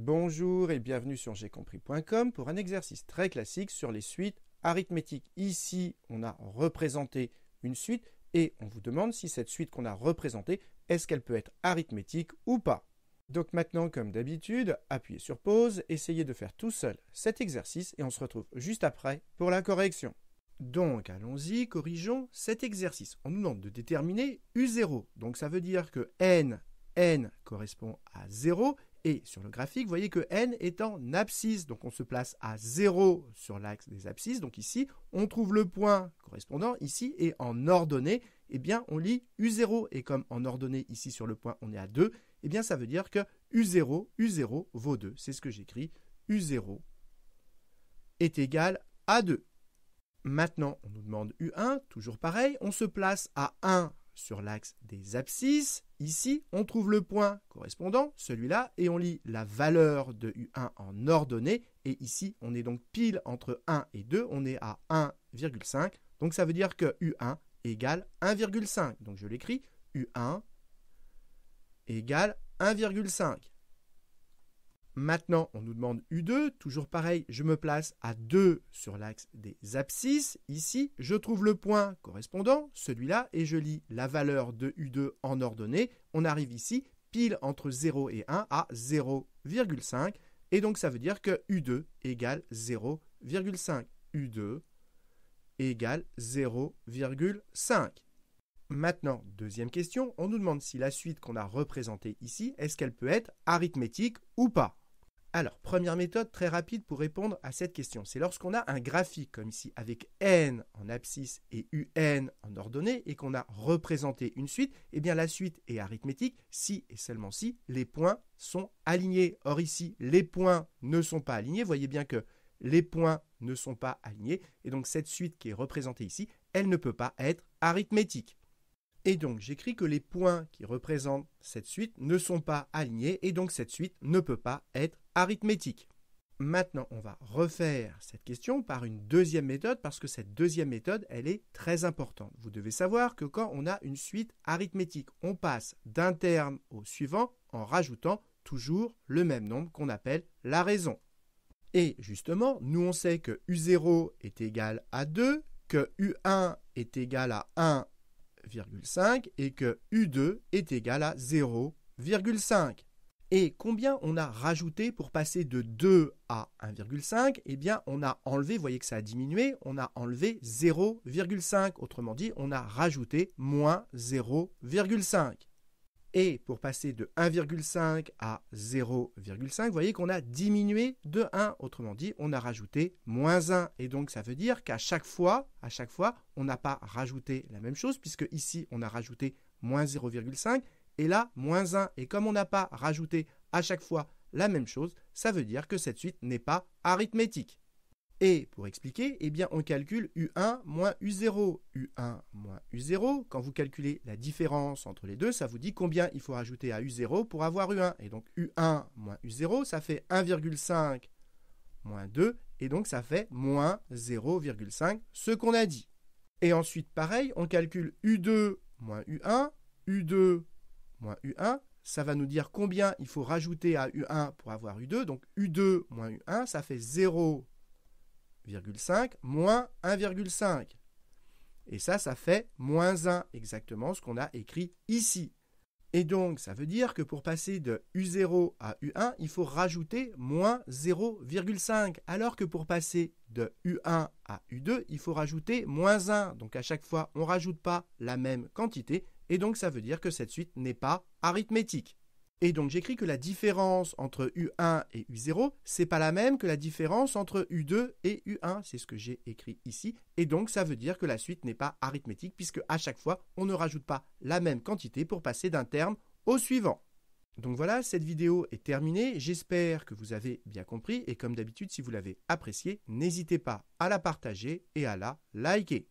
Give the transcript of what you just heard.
Bonjour et bienvenue sur compris.com pour un exercice très classique sur les suites arithmétiques. Ici, on a représenté une suite et on vous demande si cette suite qu'on a représentée, est-ce qu'elle peut être arithmétique ou pas. Donc maintenant, comme d'habitude, appuyez sur pause, essayez de faire tout seul cet exercice et on se retrouve juste après pour la correction. Donc allons-y, corrigeons cet exercice. On nous demande de déterminer U0. Donc ça veut dire que n, n correspond à 0 et sur le graphique, vous voyez que n est en abscisse, donc on se place à 0 sur l'axe des abscisses. Donc ici, on trouve le point correspondant ici, et en ordonnée, eh bien, on lit U0. Et comme en ordonnée ici sur le point, on est à 2, eh bien, ça veut dire que U0, U0 vaut 2. C'est ce que j'écris. U0 est égal à 2. Maintenant, on nous demande U1, toujours pareil. On se place à 1 sur l'axe des abscisses. Ici, on trouve le point correspondant, celui-là, et on lit la valeur de U1 en ordonnée. Et ici, on est donc pile entre 1 et 2, on est à 1,5. Donc ça veut dire que U1 égale 1,5. Donc je l'écris, U1 égale 1,5. Maintenant, on nous demande U2, toujours pareil, je me place à 2 sur l'axe des abscisses. Ici, je trouve le point correspondant, celui-là, et je lis la valeur de U2 en ordonnée. On arrive ici, pile entre 0 et 1 à 0,5. Et donc, ça veut dire que U2 égale 0,5. U2 égale 0,5. Maintenant, deuxième question, on nous demande si la suite qu'on a représentée ici, est-ce qu'elle peut être arithmétique ou pas alors, première méthode très rapide pour répondre à cette question, c'est lorsqu'on a un graphique comme ici avec n en abscisse et un en ordonnée et qu'on a représenté une suite, eh bien la suite est arithmétique si et seulement si les points sont alignés. Or ici, les points ne sont pas alignés, voyez bien que les points ne sont pas alignés et donc cette suite qui est représentée ici, elle ne peut pas être arithmétique. Et donc j'écris que les points qui représentent cette suite ne sont pas alignés et donc cette suite ne peut pas être arithmétique. Maintenant, on va refaire cette question par une deuxième méthode parce que cette deuxième méthode, elle est très importante. Vous devez savoir que quand on a une suite arithmétique, on passe d'un terme au suivant en rajoutant toujours le même nombre qu'on appelle la raison. Et justement, nous on sait que U0 est égal à 2, que U1 est égal à 1,5 et que U2 est égal à 0,5. Et combien on a rajouté pour passer de 2 à 1,5 Eh bien, on a enlevé, vous voyez que ça a diminué, on a enlevé 0,5. Autrement dit, on a rajouté moins 0,5. Et pour passer de 1,5 à 0,5, vous voyez qu'on a diminué de 1. Autrement dit, on a rajouté moins 1. Et donc, ça veut dire qu'à chaque fois, à chaque fois, on n'a pas rajouté la même chose, puisque ici, on a rajouté moins 0,5 et là moins 1. Et comme on n'a pas rajouté à chaque fois la même chose, ça veut dire que cette suite n'est pas arithmétique. Et pour expliquer, eh bien on calcule U1 moins U0. U1 moins U0, quand vous calculez la différence entre les deux, ça vous dit combien il faut rajouter à U0 pour avoir U1. Et donc U1 moins U0, ça fait 1,5 moins 2, et donc ça fait moins 0,5, ce qu'on a dit. Et ensuite, pareil, on calcule U2 moins U1, U2 moins U1, ça va nous dire combien il faut rajouter à U1 pour avoir U2. Donc U2 moins U1, ça fait 0,5 moins 1,5. Et ça, ça fait moins 1, exactement ce qu'on a écrit ici. Et donc, ça veut dire que pour passer de U0 à U1, il faut rajouter moins 0,5. Alors que pour passer de U1 à U2, il faut rajouter moins 1. Donc à chaque fois, on ne rajoute pas la même quantité, et donc ça veut dire que cette suite n'est pas arithmétique. Et donc j'écris que la différence entre U1 et U0, c'est pas la même que la différence entre U2 et U1, c'est ce que j'ai écrit ici. Et donc ça veut dire que la suite n'est pas arithmétique puisque à chaque fois, on ne rajoute pas la même quantité pour passer d'un terme au suivant. Donc voilà, cette vidéo est terminée, j'espère que vous avez bien compris et comme d'habitude si vous l'avez appréciée, n'hésitez pas à la partager et à la liker.